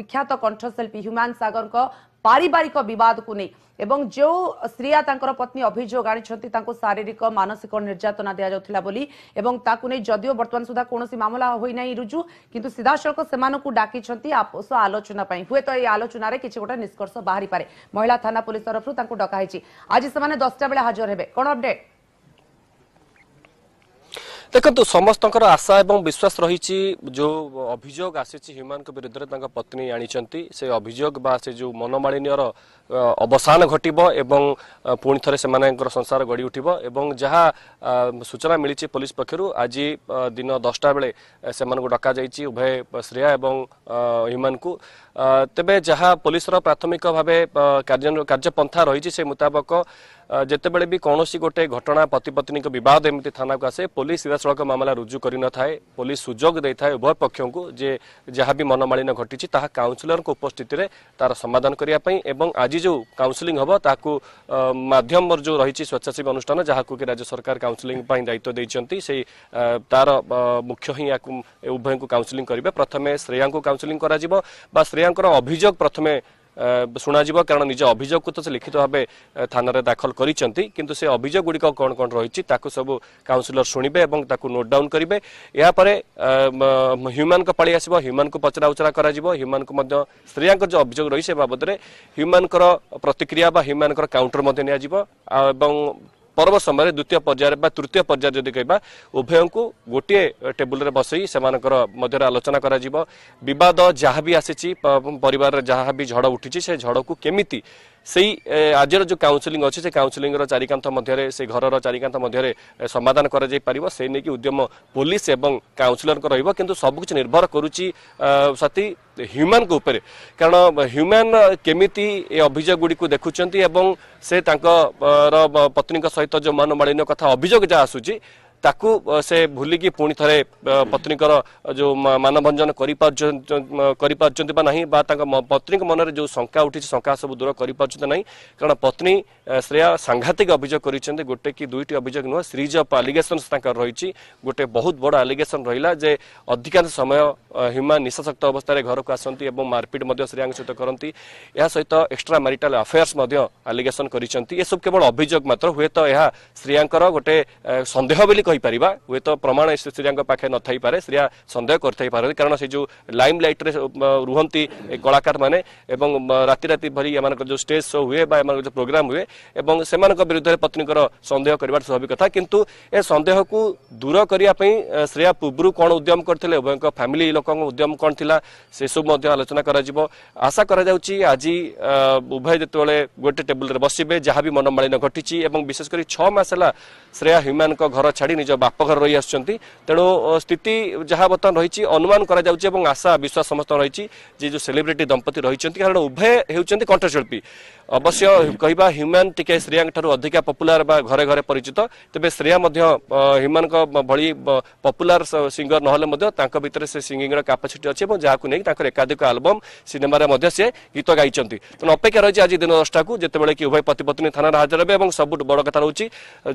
বিখ্যাত কণ্ঠশিল্পী হ্যুমান ସାଗରଙ୍କ পারিবারিক বিবাদকু নেই এবং যে শ্রিয়া তাঁর পত্নী অভিযোগ আনিছেন তাঁর শারীরিক মানসিক নির্যাতনা দিয়া যাওয়া বলে এবং তাকে নিয়ে যদিও বর্তমান সুদ্ধা কৌশি মামলা হয়ে না রুজু কিন্তু সিধাসলক সে ডাকি আপোষ আলোচনা হুয়েত এই আলোচনার কিছু গোটা নিষ্কর্ষ বাহারি পড়ে মহিলা থানা পুলিশ তরফ তাঁর ডকা হয়েছে আজ সে দশটা বেড়ে হাজর হবে কোণ অপডেট ଦେଖନ୍ତୁ ସମସ୍ତଙ୍କର ଆଶା ଏବଂ ବିଶ୍ୱାସ ରହିଛି ଯେଉଁ ଅଭିଯୋଗ ଆସିଛି ହ୍ୟୁମାନଙ୍କ ବିରୁଦ୍ଧରେ ତାଙ୍କ ପତ୍ନୀ ଆଣିଛନ୍ତି ସେ ଅଭିଯୋଗ ବା ସେ ଯେଉଁ ମନମାଳିନ୍ୟର ଅବସାନ ଘଟିବ ଏବଂ ପୁଣି ଥରେ ସେମାନଙ୍କର ସଂସାର ଗଢ଼ି ଉଠିବ ଏବଂ ଯାହା ସୂଚନା ମିଳିଛି ପୋଲିସ ପକ୍ଷରୁ ଆଜି ଦିନ ଦଶଟା ବେଳେ ସେମାନଙ୍କୁ ଡକାଯାଇଛି ଉଭୟ ଶ୍ରେୟା ଏବଂ ହ୍ୟୁମାନଙ୍କୁ ତେବେ ଯାହା ପୋଲିସର ପ୍ରାଥମିକ ଭାବେ କାର୍ଯ୍ୟପନ୍ଥା ରହିଛି ସେ ମୁତାବକ ଯେତେବେଳେ ବି କୌଣସି ଗୋଟେ ଘଟଣା ପତି ପତ୍ନୀଙ୍କ ବିବାଦ ଏମିତି ଥାନାକୁ ଆସେ ପୋଲିସ ସିଧାସଳଖ ମାମଲା ରୁଜୁ କରିନଥାଏ ପୋଲିସ ସୁଯୋଗ ଦେଇଥାଏ ଉଭୟ ପକ୍ଷଙ୍କୁ ଯେ ଯାହା ବି ମନମାଳିନ ଘଟିଛି ତାହା କାଉନସିଲରଙ୍କ ଉପସ୍ଥିତିରେ ତାର ସମାଧାନ କରିବା ପାଇଁ ଏବଂ ଆଜି ଯେଉଁ କାଉନସିଲିଂ ହେବ ତାକୁ ମାଧ୍ୟମରେ ଯେଉଁ ରହିଛି ସ୍ୱେଚ୍ଛାସେବୀ ଅନୁଷ୍ଠାନ ଯାହାକୁ କି ରାଜ୍ୟ ସରକାର କାଉନସିଲିଂ ପାଇଁ ଦାୟିତ୍ୱ ଦେଇଛନ୍ତି ସେଇ ତାର ମୁଖ୍ୟ ହିଁ ୟାକୁ ଉଭୟଙ୍କୁ କାଉନସିଲିଂ କରିବେ ପ୍ରଥମେ ଶ୍ରେୟାଙ୍କୁ କାଉନସିଲିଂ କରାଯିବ ବା ଶ୍ରେୟାଙ୍କର ଅଭିଯୋଗ ପ୍ରଥମେ ଶୁଣାଯିବ କାରଣ ନିଜ ଅଭିଯୋଗକୁ ତ ସେ ଲିଖିତ ଭାବେ ଥାନାରେ ଦାଖଲ କରିଛନ୍ତି କିନ୍ତୁ ସେ ଅଭିଯୋଗ ଗୁଡ଼ିକ କ'ଣ କ'ଣ ରହିଛି ତାକୁ ସବୁ କାଉନସିଲର ଶୁଣିବେ ଏବଂ ତାକୁ ନୋଟ୍ ଡାଉନ୍ କରିବେ ଏହାପରେ ହ୍ୟୁମାନଙ୍କ ପାଳି ଆସିବ ହ୍ୟୁମାନଙ୍କୁ ପଚରା ଉଚରା କରାଯିବ ହ୍ୟୁମାନଙ୍କୁ ମଧ୍ୟ ଶ୍ରେୟାଙ୍କ ଯେଉଁ ଅଭିଯୋଗ ରହିଛି ସେ ବାବଦରେ ହ୍ୟୁମାନଙ୍କର ପ୍ରତିକ୍ରିୟା ବା ହ୍ୟୁମାନଙ୍କର କାଉଣ୍ଟର ମଧ୍ୟ ନିଆଯିବ ଏବଂ ପର୍ବ ସମୟରେ ଦ୍ୱିତୀୟ ପର୍ଯ୍ୟାୟରେ ବା ତୃତୀୟ ପର୍ଯ୍ୟାୟରେ ଯଦି କହିବା ଉଭୟଙ୍କୁ ଗୋଟିଏ ଟେବୁଲରେ ବସେଇ ସେମାନଙ୍କର ମଧ୍ୟରେ ଆଲୋଚନା କରାଯିବ ବିବାଦ ଯାହା ବି ଆସିଛି ପରିବାରରେ ଯାହା ବି ଝଡ଼ ଉଠିଛି ସେ ଝଡ଼କୁ କେମିତି ସେଇ ଆଜିର ଯେଉଁ କାଉନ୍ସିଲିଂ ଅଛି ସେ କାଉନ୍ସିଲିଂର ଚାରିକାନ୍ଥ ମଧ୍ୟରେ ସେ ଘରର ଚାରିକାନ୍ଥ ମଧ୍ୟରେ ସମାଧାନ କରାଯାଇପାରିବ ସେ ନେଇକି ଉଦ୍ୟମ ପୋଲିସ ଏବଂ କାଉନ୍ସିଲରଙ୍କ ରହିବ କିନ୍ତୁ ସବୁକିଛି ନିର୍ଭର କରୁଛି ସାଥୀ ହ୍ୟୁମାନଙ୍କ ଉପରେ କାରଣ ହ୍ୟୁମାନ କେମିତି ଏ ଅଭିଯୋଗ ଗୁଡ଼ିକୁ ଦେଖୁଛନ୍ତି ଏବଂ ସେ ତାଙ୍କର ପତ୍ନୀଙ୍କ ସହିତ ଯେଉଁ ମନମାଳିନ୍ୟ କଥା ଅଭିଯୋଗ ଯାହା ଆସୁଛି से पुणी पिथ पत्नीको जो मनभञ्जन पत्नी गरिपनी मनले जो शंका उठि शंका सब दूर कारण पत्नी श्रेया साङ्घातिक अभियोग गरिन्छ गोटे कि दुईटी अभियोग नुहे श्रीज अफ अलिगेसनसँग चाहिँ गोटे बहुत बड अलिगेसन जे अधिकांश समय ହିମା ନିଶାସକ୍ତ ଅବସ୍ଥାରେ ଘରକୁ ଆସନ୍ତି ଏବଂ ମାରପିଟ୍ ମଧ୍ୟ ଶ୍ରେୟାଙ୍କ ସହିତ କରନ୍ତି ଏହା ସହିତ ଏକ୍ସଟ୍ରା ମାରିଟାଲ ଆଫେୟାର୍ସ ମଧ୍ୟ ଆଲିଗେସନ୍ କରିଛନ୍ତି ଏସବୁ କେବଳ ଅଭିଯୋଗ ମାତ୍ର ହୁଏତ ଏହା ଶ୍ରେୟାଙ୍କର ଗୋଟେ ସନ୍ଦେହ ବୋଲି କହିପାରିବା ହୁଏତ ପ୍ରମାଣ ଶ୍ରେୟାଙ୍କ ପାଖରେ ନଥାଇପାରେ ଶ୍ରେୟା ସନ୍ଦେହ କରିଥାଇପାରନ୍ତି କାରଣ ସେ ଯେଉଁ ଲାଇମ୍ ଲାଇଟ୍ରେ ରୁହନ୍ତି କଳାକାରମାନେ ଏବଂ ରାତି ରାତି ଭରି ଏମାନଙ୍କର ଯେଉଁ ଷ୍ଟେଜ୍ ଶୋ ହୁଏ ବା ଏମାନଙ୍କର ଯେଉଁ ପ୍ରୋଗ୍ରାମ୍ ହୁଏ ଏବଂ ସେମାନଙ୍କ ବିରୁଦ୍ଧରେ ପତ୍ନୀଙ୍କର ସନ୍ଦେହ କରିବାର ସ୍ୱାଭାବିକ କଥା କିନ୍ତୁ ଏ ସନ୍ଦେହକୁ ଦୂର କରିବା ପାଇଁ ଶ୍ରେୟା ପୂର୍ବରୁ କ'ଣ ଉଦ୍ୟମ କରିଥିଲେ ଉଭୟଙ୍କ ଫ୍ୟାମିଲି ଲୋକ ଲୋକଙ୍କ ଉଦ୍ୟମ କ'ଣ ଥିଲା ସେସବୁ ମଧ୍ୟ ଆଲୋଚନା କରାଯିବ ଆଶା କରାଯାଉଛି ଆଜି ଉଭୟ ଯେତେବେଳେ ଗୋଟେ ଟେବୁଲରେ ବସିବେ ଯାହା ବି ମନମାଳିନ ଘଟିଛି ଏବଂ ବିଶେଷ କରି ଛଅ ମାସ ହେଲା ଶ୍ରେୟା ହ୍ୟୁମାନଙ୍କ ଘର ଛାଡ଼ି ନିଜ ବାପ ଘର ରହିଆସୁଛନ୍ତି ତେଣୁ ସ୍ଥିତି ଯାହା ବର୍ତ୍ତମାନ ରହିଛି ଅନୁମାନ କରାଯାଉଛି ଏବଂ ଆଶା ବିଶ୍ୱାସ ସମସ୍ତ ରହିଛି ଯେ ଯେଉଁ ସେଲିବ୍ରିଟି ଦମ୍ପତି ରହିଛନ୍ତି କାରଣ ଉଭୟ ହେଉଛନ୍ତି କଣ୍ଠଶିଳ୍ପୀ ଅବଶ୍ୟ କହିବା ହ୍ୟୁମାନ ଟିକେ ଶ୍ରେୟାଙ୍କ ଠାରୁ ଅଧିକା ପପୁଲାର ବା ଘରେ ଘରେ ପରିଚିତ ତେବେ ଶ୍ରେୟା ମଧ୍ୟ ହ୍ୟୁମାନଙ୍କ ଭଳି ପପୁଲାର ସିଙ୍ଗର ନହେଲେ ମଧ୍ୟ ତାଙ୍କ ଭିତରେ ସେ ସିଙ୍ଗିଙ୍ଗ ସିଙ୍ଗର କାପାସିଟି ଅଛି ଏବଂ ଯାହାକୁ ନେଇକି ତାଙ୍କର ଏକାଧିକ ଆଲବମ୍ ସିନେମାରେ ମଧ୍ୟ ସେ ଗୀତ ଗାଇଛନ୍ତି ତେଣୁ ଅପେକ୍ଷା ରହିଛି ଆଜି ଦିନ ଦଶଟାକୁ ଯେତେବେଳେ କି ଉଭୟ ପତି ପତ୍ନୀ ଥାନାରେ ହାଜର ହେବେ ଏବଂ ସବୁଠୁ ବଡ଼ କଥା ରହୁଛି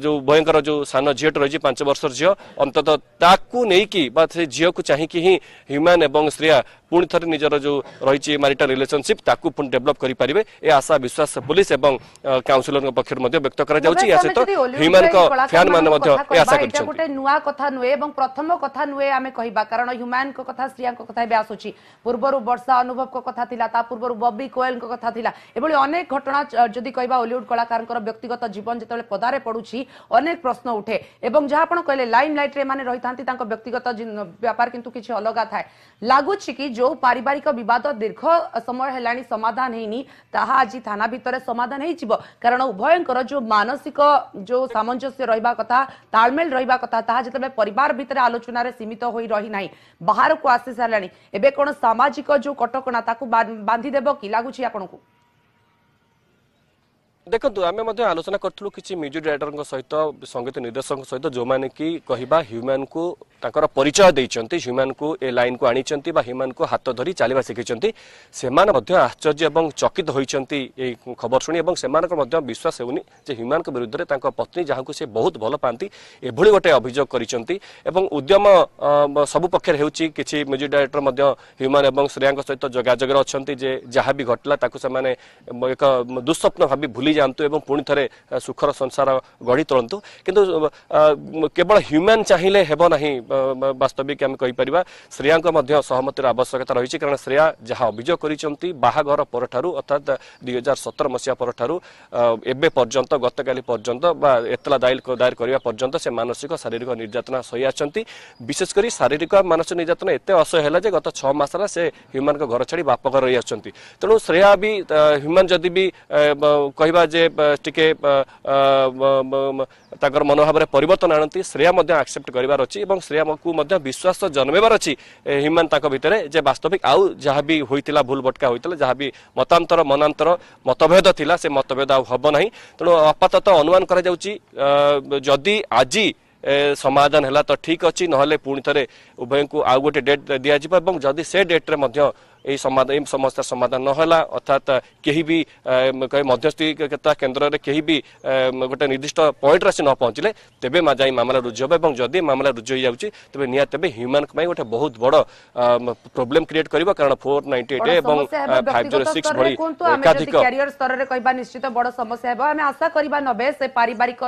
ଯେଉଁ ଉଭୟଙ୍କର ଯେଉଁ ସାନ ଝିଅଟି ରହିଛି ପାଞ୍ଚ ବର୍ଷର ଝିଅ ଅନ୍ତତଃ ତାକୁ ନେଇକି ବା ସେ ଝିଅକୁ ଚାହିଁକି ହିଁ ହ୍ୟୁମାନ ଏବଂ ଶ୍ରେୟା ପୁଣି ଥରେ ନିଜର ଯେଉଁ ରହିଛି ମାରିଟା ରିଲେସନସିପ୍ ତାକୁ ପୁଣି ଡେଭଲପ୍ କରିପାରିବେ ଏ ଆଶା ବିଶ୍ୱାସ ପୁଲିସ୍ ଏବଂ କାଉନସିଲରଙ୍କ ପକ୍ଷରୁ ମଧ୍ୟ ବ୍ୟକ୍ତ କରାଯାଉଛି ଏହା ସହିତ ହ୍ୟୁମାନଙ୍କ ଫ୍ୟାନ୍ ମାନେ ମଧ୍ୟ ଏ ଆଶା କରିଛନ୍ତି ଗୋଟେ ନୂଆ କଥା ନୁହେଁ ଏବଂ ପ୍ରଥମ କଥା ନୁହେଁ ଆମେ କହିବା କାରଣ ହ୍ୟୁମାନଙ୍କ କଥା কথা ଶ୍ରୀୟାଙ୍କ କଥା ଏବେ ଆସୁଛି ପୂର୍ବରୁ ବର୍ଷା ଅନୁଭବଙ୍କ କଥା ଥିଲା ତା ପୂର୍ବରୁ ବବି କୋଏଲଙ୍କ କଥା ଥିଲା ଏଭଳି ଅନେକ ଘଟଣା ଯଦି କହିବା ଓଲିଉଡ୍ କଳାକାରଙ୍କର ବ୍ୟକ୍ତିଗତ ଜୀବନ ଯେତେବେଳେ ପଦାରେ ପଡୁଛି ଅନେକ ପ୍ରଶ୍ନ ଉଠେ ଏବଂ ଯାହା ଆପଣ କହିଲେ ଲାଇମ୍ ଲାଇଟ୍ରେ ଏମାନେ ରହିଥାନ୍ତି ତାଙ୍କ ବ୍ୟକ୍ତିଗତ ବ୍ୟାପାର କିନ୍ତୁ କିଛି ଅଲଗା ଥାଏ ଲାଗୁଛି କି ଯେଉଁ ପାରିବାରିକ ବିବାଦ ଦୀର୍ଘ ସମୟ ହେଲାଣି ସମାଧାନ ହେଇନି ତାହା ଆଜି ଥାନା ଭିତରେ ସମାଧାନ ହେଇଯିବ କାରଣ ଉଭୟଙ୍କର ଯେଉଁ ମାନସିକ ଯେଉଁ ସାମଞ୍ଜସ୍ୟ ରହିବା କଥା ତାଳମେଳ ରହିବା କଥା ତାହା ଯେତେବେଳେ ପରିବାର ଭିତରେ ଆଲୋଚନାରେ ସୀମିତ ହୋଇ ରହିନାହିଁ ବାହାରକୁ ଆସି ସାରିଲାଣି ଏବେ କଣ ସାମାଜିକ ଯୋଉ କଟକଣା ତାକୁ ବାନ୍ଧିଦେବ କି ଲାଗୁଛି ଆପଣଙ୍କୁ ଦେଖନ୍ତୁ ଆମେ ମଧ୍ୟ ଆଲୋଚନା କରିଥିଲୁ କିଛି ମ୍ୟୁଜିକ୍ ଡାଇରେକ୍ଟରଙ୍କ ସହିତ ସଙ୍ଗୀତ ନିର୍ଦ୍ଦେଶକଙ୍କ ସହିତ ଯେଉଁମାନେ କି କହିବା ହ୍ୟୁମ୍ୟାନ୍କୁ ତାଙ୍କର ପରିଚୟ ଦେଇଛନ୍ତି ହ୍ୟୁମାନ୍କୁ ଏ ଲାଇନ୍କୁ ଆଣିଛନ୍ତି ବା ହ୍ୟୁମାନ୍କୁ ହାତ ଧରି ଚାଲିବା ଶିଖିଛନ୍ତି ସେମାନେ ମଧ୍ୟ ଆଶ୍ଚର୍ଯ୍ୟ ଏବଂ ଚକିତ ହୋଇଛନ୍ତି ଏଇ ଖବର ଶୁଣି ଏବଂ ସେମାନଙ୍କର ମଧ୍ୟ ବିଶ୍ୱାସ ହେଉନି ଯେ ହ୍ୟୁମାନ୍ଙ୍କ ବିରୁଦ୍ଧରେ ତାଙ୍କ ପତ୍ନୀ ଯାହାକୁ ସେ ବହୁତ ଭଲ ପାଆନ୍ତି ଏଭଳି ଗୋଟେ ଅଭିଯୋଗ କରିଛନ୍ତି ଏବଂ ଉଦ୍ୟମ ସବୁ ପକ୍ଷରେ ହେଉଛି କିଛି ମ୍ୟୁଜିକ୍ ଡାଇରେକ୍ଟର ମଧ୍ୟ ହ୍ୟୁମାନ୍ ଏବଂ ଶ୍ରେୟାଙ୍କ ସହିତ ଯୋଗାଯୋଗରେ ଅଛନ୍ତି ଯେ ଯାହା ବି ଘଟିଲା ତାକୁ ସେମାନେ ଏକ ଦୁଃସ୍ୱପ୍ନ ଭାବି ଭୁଲି ଯାଆନ୍ତୁ ଏବଂ ପୁଣି ଥରେ ସୁଖର ସଂସାର ଗଢ଼ି ତୋଳନ୍ତୁ କିନ୍ତୁ କେବଳ ହ୍ୟୁମାନ୍ ଚାହିଁଲେ ହେବ ନାହିଁ ବାସ୍ତବିକ ଆମେ କହିପାରିବା ଶ୍ରେୟାଙ୍କ ମଧ୍ୟ ସହମତିର ଆବଶ୍ୟକତା ରହିଛି କାରଣ ଶ୍ରେୟା ଯାହା ଅଭିଯୋଗ କରିଛନ୍ତି ବାହାଘର ପରଠାରୁ ଅର୍ଥାତ୍ ଦୁଇ ହଜାର ସତର ମସିହା ପରଠାରୁ ଏବେ ପର୍ଯ୍ୟନ୍ତ ଗତକାଲି ପର୍ଯ୍ୟନ୍ତ ବା ଏତଲା ଦାୟର କରିବା ପର୍ଯ୍ୟନ୍ତ ସେ ମାନସିକ ଶାରୀରିକ ନିର୍ଯାତନା ସହି ଆସିଛନ୍ତି ବିଶେଷ କରି ଶାରୀରିକ ମାନସିକ ନିର୍ଯାତନା ଏତେ ଅସହ୍ୟ ହେଲା ଯେ ଗତ ଛଅ ମାସ ହେଲା ସେ ହ୍ୟୁମାନ୍ଙ୍କ ଘର ଛାଡ଼ି ବାପ ଘର ରହି ଆସୁଛନ୍ତି ତେଣୁ ଶ୍ରେୟା ବି ହ୍ୟୁମାନ୍ ଯଦି ବି କହିବା ଯେ ଟିକେ ତାଙ୍କର ମନୋଭାବରେ ପରିବର୍ତ୍ତନ ଆଣନ୍ତି ଶ୍ରେୟା ମଧ୍ୟ ଆକ୍ସେପ୍ଟ କରିବାର ଅଛି ଏବଂ ଶ୍ରେୟା ଆମକୁ ମଧ୍ୟ ବିଶ୍ୱାସ ଜନ୍ମେବାର ଅଛି ହ୍ୟୁମାନ୍ ତାଙ୍କ ଭିତରେ ଯେ ବାସ୍ତବିକ ଆଉ ଯାହା ବି ହୋଇଥିଲା ଭୁଲ ଭଟକା ହୋଇଥିଲା ଯାହା ବି ମତାନ୍ତର ମନାନ୍ତର ମତଭେଦ ଥିଲା ସେ ମତଭେଦ ଆଉ ହେବ ନାହିଁ ତେଣୁ ଆପାତତଃ ଅନୁମାନ କରାଯାଉଛି ଯଦି ଆଜି ସମାଧାନ ହେଲା ତ ଠିକ୍ ଅଛି ନହେଲେ ପୁଣି ଥରେ ଉଭୟଙ୍କୁ ଆଉ ଗୋଟେ ଡେଟ୍ ଦିଆଯିବ ଏବଂ ଯଦି ସେ ଡେଟ୍ରେ ମଧ୍ୟ এই ସମସ୍ୟା ସମାଧାନ ନହେଲା ଅର୍ଥାତ୍ କେହି ବି ମଧ୍ୟସ୍ଥିତା କେନ୍ଦ୍ରରେ କେହି ବି ଗୋଟେ ନିର୍ଦ୍ଦିଷ୍ଟ ପଏଣ୍ଟରେ ଆସି ନ ପହଞ୍ଚିଲେ ତେବେ ଯାଇ ମାମଲା ରୁଜୁ ହେବ ଏବଂ ଯଦି ମାମଲା ରୁଜୁ ହୋଇଯାଉଛି ତେବେ ନିହାତି ତେବେ ହ୍ୟୁମାନ୍ଙ୍କ ପାଇଁ ଗୋଟେ ବହୁତ ବଡ଼ ପ୍ରୋବ୍ଲେମ୍ କ୍ରିଏଟ୍ କରିବ କାରଣ ଫୋର୍ ନାଇଣ୍ଟି ଏଇଟ୍ ଏବଂ ଫାଇଭ୍ ଜିରୋ ସିକ୍ସ ଭଳି ଏକାଧିକ କ୍ୟାରିୟର ସ୍ତରରେ କହିବା ନିଶ୍ଚିତ ବଡ଼ ସମସ୍ୟା ହେବ ଆମେ ଆଶା କରିବା ନବେ ସେ ପାରିବାରିକ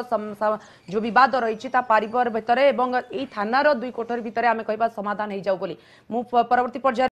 ଯେଉଁ ବିବାଦ ରହିଛି ତା ପାରିବାର ଭିତରେ ଏବଂ ଏଇ ଥାନାର ଦୁଇ କୋଠରୀ ଭିତରେ ଆମେ କହିବା ସମାଧାନ ହେଇଯାଉ ବୋଲି ମୁଁ ପରବର୍ତ୍ତୀ ପର୍ଯ୍ୟାୟ